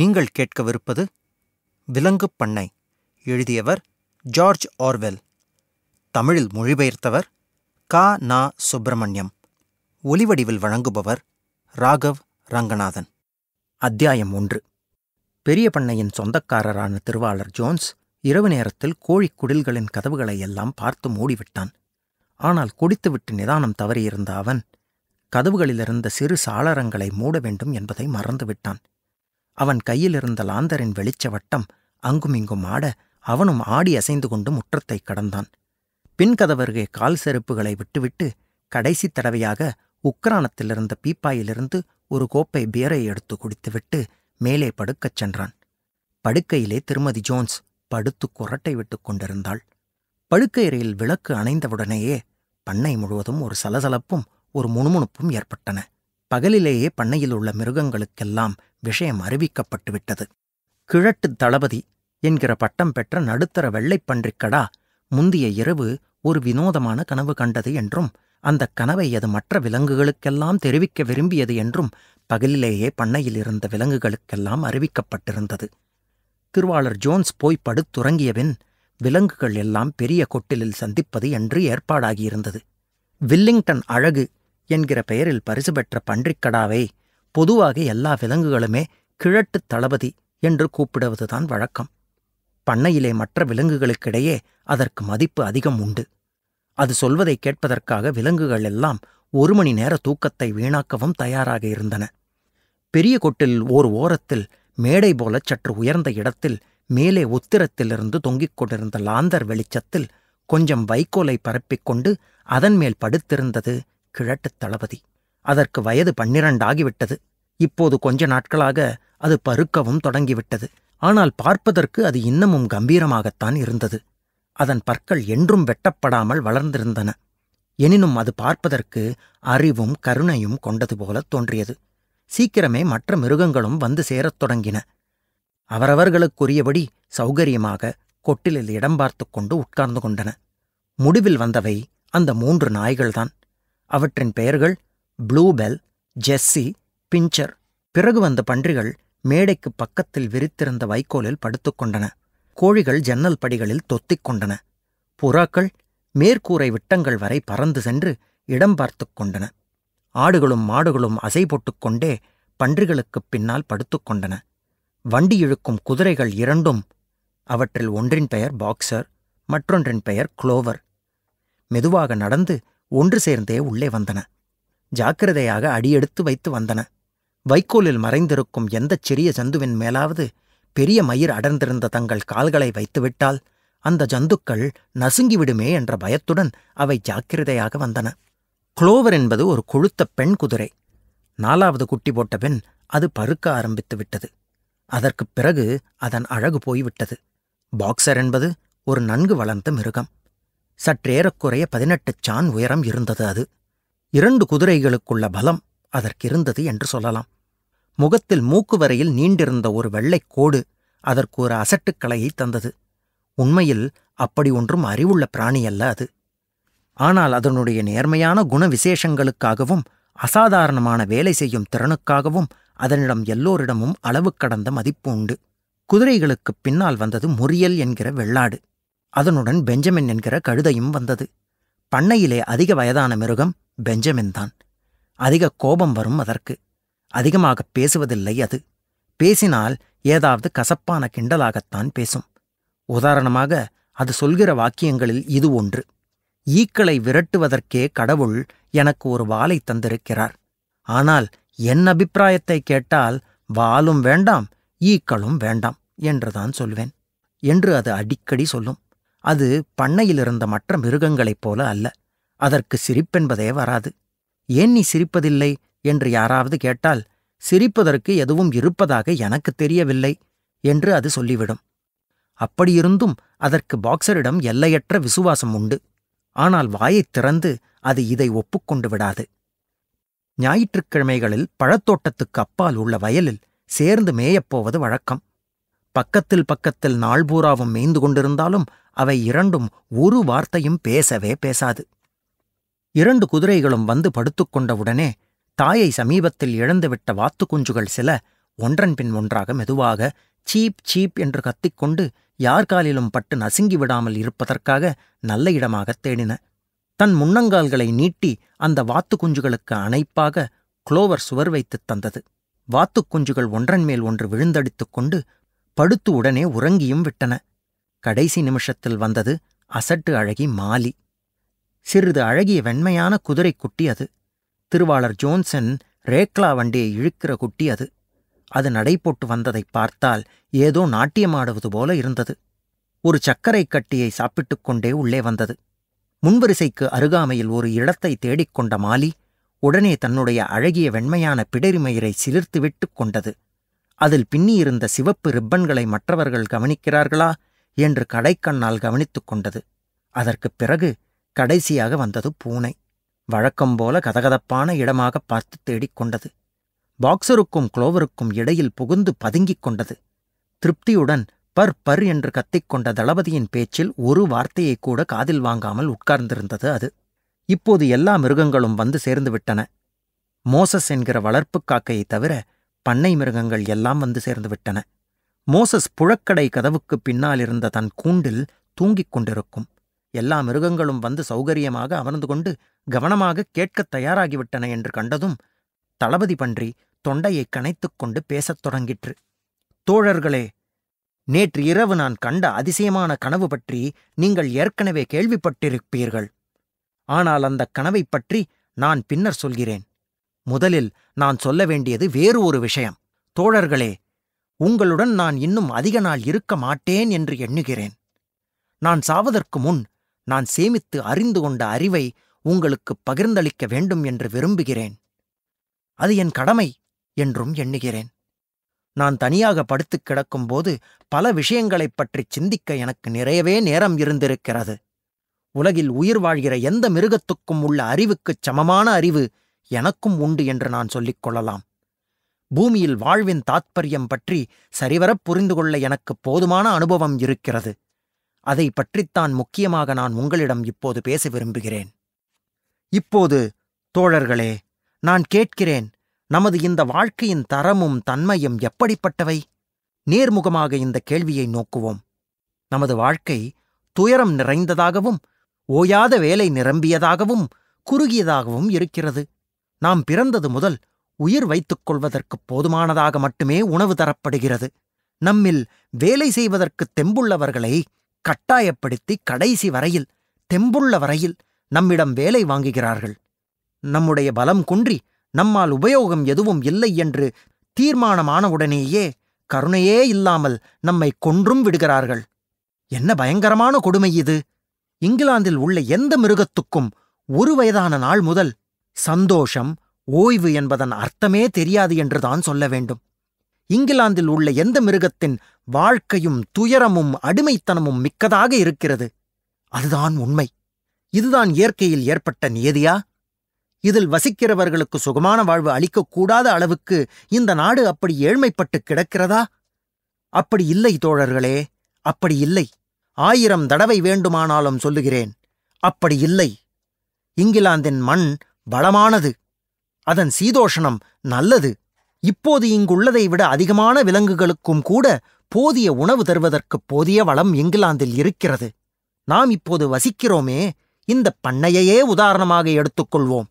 நீங்கள் கேட்கவிருப்பது விலங்கு பண்ணை எழுதியவர் ஜார்ஜ் ஆர்வெல் தமிழில் மொழிபெயர்த்தவர் கா நா சுப்பிரமணியம் ஒலிவடிவில் வழங்குபவர் ராகவ் ரங்கநாதன் அத்தியாயம் ஒன்று பெரிய பண்ணையின் சொந்தக்காரரான திருவாளர் ஜோன்ஸ் இரவு நேரத்தில் கோழி குடில்களின் கதவுகளை எல்லாம் பார்த்து மூடிவிட்டான் ஆனால் குடித்துவிட்டு நிதானம் தவறியிருந்த அவன் கதவுகளிலிருந்த சிறு சாளரங்களை மூட வேண்டும் என்பதை மறந்துவிட்டான் அவன் கையிலிருந்த லாந்தரின் வெளிச்ச வட்டம் அங்குமிங்கும் ஆட அவனும் ஆடி அசைந்து கொண்டு முற்றத்தை கடந்தான் பின்கதவருகே கால் செருப்புகளை விட்டுவிட்டு கடைசி தடவையாக உக்ரானத்திலிருந்த பீப்பாயிலிருந்து ஒரு கோப்பை பியரை எடுத்து குடித்துவிட்டு மேலே படுக்கச் சென்றான் படுக்கையிலே திருமதி ஜோன்ஸ் படுத்து குரட்டை விட்டுக் கொண்டிருந்தாள் படுக்கையறையில் விளக்கு அணைந்தவுடனேயே பண்ணை முழுவதும் ஒரு சலசலப்பும் ஒரு முணுமுணுப்பும் ஏற்பட்டன பகலிலேயே பண்ணையில் உள்ள மிருகங்களுக்கெல்லாம் விஷயம் அறிவிக்கப்பட்டுவிட்டது கிழட்டு தளபதி என்கிற பட்டம் பெற்ற நடுத்தர வெள்ளைப்பன்றிக்கடா முந்திய இரவு ஒரு வினோதமான கனவு கண்டது என்றும் அந்த கனவை அது மற்ற விலங்குகளுக்கெல்லாம் தெரிவிக்க விரும்பியது என்றும் பகலிலேயே பண்ணையில் இருந்த விலங்குகளுக்கெல்லாம் அறிவிக்கப்பட்டிருந்தது திருவாளர் ஜோன்ஸ் போய் படுத்துறங்கியபின் விலங்குகள் எல்லாம் பெரிய கொட்டிலில் சந்திப்பது என்று ஏற்பாடாகியிருந்தது வில்லிங்டன் அழகு என்கிற பெயரில் பரிசு பெற்ற பன்றிக்கடாவை பொதுவாக எல்லா விலங்குகளுமே கிழட்டுத் தளபதி என்று கூப்பிடுவதுதான் வழக்கம் பண்ணையிலே மற்ற விலங்குகளுக்கிடையே அதற்கு மதிப்பு அதிகம் உண்டு அது சொல்வதை கேட்பதற்காக விலங்குகள் எல்லாம் ஒரு மணி நேர தூக்கத்தை வீணாக்கவும் தயாராக இருந்தன பெரிய கொட்டில் ஓர் ஓரத்தில் மேடை போல சற்று உயர்ந்த இடத்தில் மேலே உத்திரத்திலிருந்து தொங்கிக் கொண்டிருந்த லாந்தர் வெளிச்சத்தில் கொஞ்சம் வைக்கோலை பரப்பிக்கொண்டு அதன் மேல் படுத்திருந்தது கிழட்டுத் தளபதி அதற்கு வயது பன்னிரண்டாகிவிட்டது இப்போது கொஞ்ச நாட்களாக அது பருக்கவும் தொடங்கிவிட்டது ஆனால் பார்ப்பதற்கு அது இன்னமும் கம்பீரமாகத்தான் இருந்தது அதன் பற்கள் என்றும் வெட்டப்படாமல் வளர்ந்திருந்தன எனினும் அது பார்ப்பதற்கு அறிவும் கருணையும் கொண்டது போல தோன்றியது சீக்கிரமே மற்ற மிருகங்களும் வந்து சேரத் தொடங்கின அவரவர்களுக்குரியபடி சௌகரியமாக கொட்டிலில் இடம் பார்த்து கொண்டு உட்கார்ந்து கொண்டன முடிவில் வந்தவை அந்த மூன்று நாய்கள்தான் அவற்றின் பெயர்கள் ப்ளூபெல் ஜெஸ்ஸி பிஞ்சர் பிறகு வந்த பன்றிகள் மேடைக்கு பக்கத்தில் விரித்திருந்த வைக்கோலில் படுத்துக்கொண்டன கோழிகள் ஜன்னல் படிகளில் தொத்திக் கொண்டன புறாக்கள் மேற்கூரை விட்டங்கள் வரை பறந்து சென்று இடம் பார்த்து கொண்டன ஆடுகளும் மாடுகளும் அசை போட்டுக்கொண்டே பன்றிகளுக்குப் பின்னால் படுத்துக்கொண்டன வண்டி இழுக்கும் குதிரைகள் இரண்டும் அவற்றில் ஒன்றின் பெயர் பாக்ஸர் மற்றொன்றின் பெயர் குளோவர் மெதுவாக நடந்து ஒன்று சேர்ந்தே உள்ளே வந்தன ஜாக்கிரதையாக அடியெடுத்து வைத்து வந்தன வைக்கோலில் மறைந்திருக்கும் எந்தச் சிறிய ஜந்துவின் மேலாவது பெரிய மயிர் அடர்ந்திருந்த தங்கள் கால்களை வைத்துவிட்டால் அந்த ஜந்துக்கள் நசுங்கிவிடுமே என்ற பயத்துடன் அவை ஜாக்கிரதையாக வந்தன குளோவர் என்பது ஒரு கொழுத்த பெண் குதிரை நாலாவது குட்டி போட்ட அது பருக்க ஆரம்பித்து விட்டது அதற்குப் பிறகு அதன் அழகு போய்விட்டது பாக்ஸர் என்பது ஒரு நன்கு வளர்ந்த மிருகம் சற்றேறக்குறைய பதினெட்டு சான் உயரம் இருந்தது அது இரண்டு குதிரைகளுக்குள்ள பலம் அதற்கிருந்தது என்று சொல்லலாம் முகத்தில் மூக்கு வரையில் நீண்டிருந்த ஒரு வெள்ளைக் கோடு அதற்கு ஒரு அசட்டுக்கலையை தந்தது உண்மையில் அப்படி ஒன்றும் அறிவுள்ள பிராணி அல்ல அது ஆனால் அதனுடைய நேர்மையான குண விசேஷங்களுக்காகவும் அசாதாரணமான வேலை செய்யும் திறனுக்காகவும் அதனிடம் எல்லோரிடமும் அளவு கடந்த மதிப்பு உண்டு குதிரைகளுக்குப் பின்னால் வந்தது முறியல் என்கிற வெள்ளாடு அதனுடன் பெஞ்சமின் என்கிற கழுதையும் வந்தது பண்ணையிலே அதிக வயதான மிருகம் பெஞ்சமின் தான் அதிக கோபம் வரும் அதற்கு அதிகமாக பேசுவதில்லை அது பேசினால் ஏதாவது கசப்பான கிண்டலாகத்தான் பேசும் உதாரணமாக அது சொல்கிற வாக்கியங்களில் இது ஒன்று ஈக்களை விரட்டுவதற்கே கடவுள் எனக்கு ஒரு வாளை தந்திருக்கிறார் ஆனால் என் அபிப்பிராயத்தை கேட்டால் வாலும் வேண்டாம் ஈக்களும் வேண்டாம் என்றுதான் சொல்வேன் என்று அது அடிக்கடி சொல்லும் அது பண்ணையில் இருந்த மற்ற மிருகங்களைப் போல அல்ல அதற்கு சிரிப்பென்பதே வராது ஏன் நீ சிரிப்பதில்லை என்று யாராவது கேட்டால் சிரிப்பதற்கு எதுவும் இருப்பதாக எனக்கு தெரியவில்லை என்று அது சொல்லிவிடும் அப்படியிருந்தும் அதற்கு பாக்ஸரிடம் எல்லையற்ற விசுவாசம் உண்டு ஆனால் வாயைத் திறந்து அது இதை ஒப்புக்கொண்டு விடாது ஞாயிற்றுக்கிழமைகளில் பழத்தோட்டத்துக்கு அப்பால் உள்ள வயலில் சேர்ந்து மேயப்போவது வழக்கம் பக்கத்தில் பக்கத்தில் நாள்பூராவும் மேய்ந்து கொண்டிருந்தாலும் அவை இரண்டும் ஒரு வார்த்தையும் பேசவே பேசாது இரண்டு குதிரைகளும் வந்து படுத்துக்கொண்டவுடனே தாயை சமீபத்தில் இழந்துவிட்ட வாத்து குஞ்சுகள் சில ஒன்றன் பின் ஒன்றாக மெதுவாக சீப் சீப் என்று கத்திக்கொண்டு யார் காலிலும் பட்டு நசுங்கி விடாமல் இருப்பதற்காக நல்ல இடமாகத் தேடின தன் முன்னங்கால்களை நீட்டி அந்த வாத்து குஞ்சுகளுக்கு அணைப்பாக குளோவர் சுவர் வைத்துத் தந்தது வாத்துக்குஞ்சுகள் ஒன்றன் மேல் ஒன்று விழுந்தடித்துக் கொண்டு படுத்து உடனே உறங்கியும் விட்டன கடைசி நிமிஷத்தில் வந்தது அசட்டு அழகி மாலி சிறிது அழகிய வெண்மையான குதிரை குட்டி அது திருவாளர் ஜோன்சன் ரேக்லா வண்டியை இழுக்கிற குட்டி அது அது நடைபோட்டு வந்ததை பார்த்தால் ஏதோ நாட்டியமாடுவது போல இருந்தது ஒரு சர்க்கரை கட்டியை சாப்பிட்டுக் கொண்டே உள்ளே வந்தது முன்வரிசைக்கு அருகாமையில் ஒரு இடத்தை தேடிக்கொண்ட மாலி உடனே தன்னுடைய அழகிய வெண்மையான பிடரிமயிரை சிலிர்த்து விட்டு கொண்டது அதில் பின்னியிருந்த சிவப்பு ரிப்பன்களை மற்றவர்கள் கவனிக்கிறார்களா என்று கடைக்கண்ணால் கவனித்துக் கொண்டது அதற்குப் பிறகு கடைசியாக வந்தது பூனை வழக்கம் போல கதகதப்பான இடமாக பார்த்து தேடிக்கொண்டது பாக்ஸருக்கும் குளோவருக்கும் இடையில் புகுந்து பதுங்கிக் கொண்டது திருப்தியுடன் பர் பர் என்று கத்திக்கொண்ட தளபதியின் பேச்சில் ஒரு வார்த்தையை கூட காதில் வாங்காமல் உட்கார்ந்திருந்தது அது இப்போது எல்லா மிருகங்களும் வந்து சேர்ந்து விட்டன மோசஸ் என்கிற வளர்ப்புக் காக்கையைத் தவிர பண்ணை மிருகங்கள் எல்லாம் வந்து சேர்ந்து விட்டன மோசஸ் புழக்கடை கதவுக்குப் பின்னால் இருந்த தன் கூண்டில் தூங்கிக் கொண்டிருக்கும் எல்லா மிருகங்களும் வந்து சௌகரியமாக அமர்ந்து கொண்டு கவனமாக கேட்கத் தயாராகிவிட்டன என்று கண்டதும் தளபதி பன்றி தொண்டையை கனைத்துக் கொண்டு பேசத் தொடங்கிற்று தோழர்களே நேற்று இரவு நான் கண்ட அதிசயமான கனவு பற்றி நீங்கள் ஏற்கனவே கேள்விப்பட்டிருப்பீர்கள் ஆனால் அந்த கனவைப் பற்றி நான் பின்னர் சொல்கிறேன் முதலில் நான் சொல்ல வேண்டியது வேறு ஒரு விஷயம் தோழர்களே உங்களுடன் நான் இன்னும் அதிக நாள் இருக்க மாட்டேன் என்று எண்ணுகிறேன் நான் சாவதற்கு முன் நான் சேமித்து அறிந்து கொண்ட அறிவை உங்களுக்கு பகிர்ந்தளிக்க வேண்டும் என்று விரும்புகிறேன் அது என் கடமை என்றும் எண்ணுகிறேன் நான் தனியாக படுத்துக் கிடக்கும்போது பல விஷயங்களைப் பற்றி சிந்திக்க எனக்கு நிறையவே நேரம் இருந்திருக்கிறது உலகில் உயிர் வாழ்கிற எந்த மிருகத்துக்கும் உள்ள அறிவுக்குச் சமமான அறிவு எனக்கும் உண்டு என்று நான் சொல்லிக் கொள்ளலாம் பூமியில் வாழ்வின் தாத்பரியம் பற்றி சரிவரப் புரிந்து கொள்ள எனக்கு போதுமான அனுபவம் இருக்கிறது அதை பற்றித்தான் முக்கியமாக நான் உங்களிடம் இப்போது பேச விரும்புகிறேன் இப்போது தோழர்களே நான் கேட்கிறேன் நமது இந்த வாழ்க்கையின் தரமும் தன்மையும் எப்படிப்பட்டவை நேர்முகமாக இந்த கேள்வியை நோக்குவோம் நமது வாழ்க்கை துயரம் நிறைந்ததாகவும் ஓயாத வேலை நிரம்பியதாகவும் குறுகியதாகவும் இருக்கிறது நாம் பிறந்தது முதல் உயிர் வைத்துக் கொள்வதற்கு போதுமானதாக மட்டுமே உணவு தரப்படுகிறது நம்மில் வேலை செய்வதற்கு தெம்புள்ளவர்களை கட்டாயப்படுத்தி கடைசி வரையில் தெம்புள்ள வரையில் நம்மிடம் வேலை வாங்குகிறார்கள் நம்முடைய பலம் குன்றி நம்மால் உபயோகம் எதுவும் இல்லை என்று தீர்மானமானவுடனேயே கருணையே இல்லாமல் நம்மை கொன்றும் விடுகிறார்கள் என்ன பயங்கரமான கொடுமை இது இங்கிலாந்தில் உள்ள எந்த மிருகத்துக்கும் ஒரு வயதான நாள் முதல் சந்தோஷம் ஓய்வு என்பதன் அர்த்தமே தெரியாது என்றுதான் சொல்ல வேண்டும் இங்கிலாந்தில் உள்ள எந்த மிருகத்தின் வாழ்க்கையும் துயரமும் அடிமைத்தனமும் மிக்கதாக இருக்கிறது அதுதான் உண்மை இதுதான் இயற்கையில் ஏற்பட்ட நியதியா இதில் வசிக்கிறவர்களுக்கு சுகமான வாழ்வு அளிக்கக்கூடாத அளவுக்கு இந்த நாடு அப்படி ஏழ்மைப்பட்டு கிடக்கிறதா அப்படி இல்லை தோழர்களே அப்படி இல்லை ஆயிரம் தடவை வேண்டுமானாலும் சொல்லுகிறேன் அப்படி இல்லை இங்கிலாந்தின் மண் வளமானது அதன் சீதோஷணம் நல்லது இப்போது இங்குள்ளதை விட அதிகமான விலங்குகளுக்கும் கூட போதிய உணவு தருவதற்குப் போதிய வளம் இங்கிலாந்தில் இருக்கிறது நாம் இப்போது வசிக்கிறோமே இந்த பண்ணையையே உதாரணமாக எடுத்துக்கொள்வோம்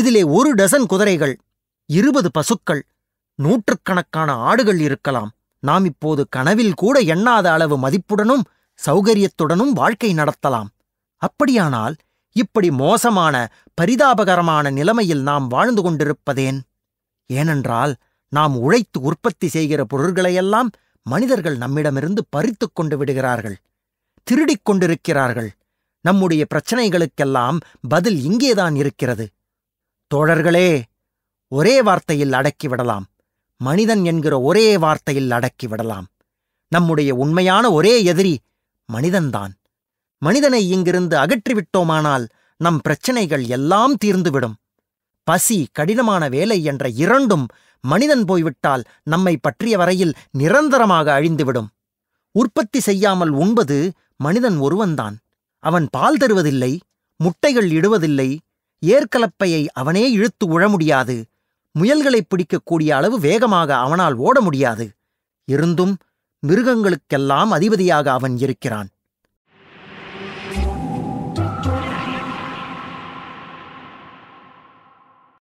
இதிலே ஒரு டசன் குதிரைகள் இருபது பசுக்கள் நூற்றுக்கணக்கான ஆடுகள் இருக்கலாம் நாம் இப்போது கனவில் கூட எண்ணாத அளவு மதிப்புடனும் சௌகரியத்துடனும் வாழ்க்கை நடத்தலாம் அப்படியானால் இப்படி மோசமான பரிதாபகரமான நிலைமையில் நாம் வாழ்ந்து கொண்டிருப்பதேன் ஏனென்றால் நாம் உழைத்து உற்பத்தி செய்கிற பொருள்களையெல்லாம் மனிதர்கள் நம்மிடமிருந்து பறித்து கொண்டு விடுகிறார்கள் திருடிக் கொண்டிருக்கிறார்கள் நம்முடைய பிரச்சனைகளுக்கெல்லாம் பதில் இங்கேதான் இருக்கிறது தோழர்களே ஒரே வார்த்தையில் அடக்கிவிடலாம் மனிதன் என்கிற ஒரே வார்த்தையில் அடக்கிவிடலாம் நம்முடைய உண்மையான ஒரே எதிரி மனிதன்தான் மனிதனை இங்கிருந்து அகற்றிவிட்டோமானால் நம் பிரச்சனைகள் எல்லாம் தீர்ந்துவிடும் பசி கடினமான வேலை என்ற இரண்டும் மனிதன் போய்விட்டால் நம்மை பற்றிய வரையில் நிரந்தரமாக அழிந்துவிடும் உற்பத்தி செய்யாமல் உண்பது மனிதன் ஒருவன்தான் அவன் பால் தருவதில்லை முட்டைகள் இடுவதில்லை ஏற்கலப்பையை அவனே இழுத்து உழ முடியாது முயல்களை பிடிக்கக்கூடிய அளவு வேகமாக அவனால் ஓட முடியாது இருந்தும் மிருகங்களுக்கெல்லாம் அதிபதியாக அவன் இருக்கிறான்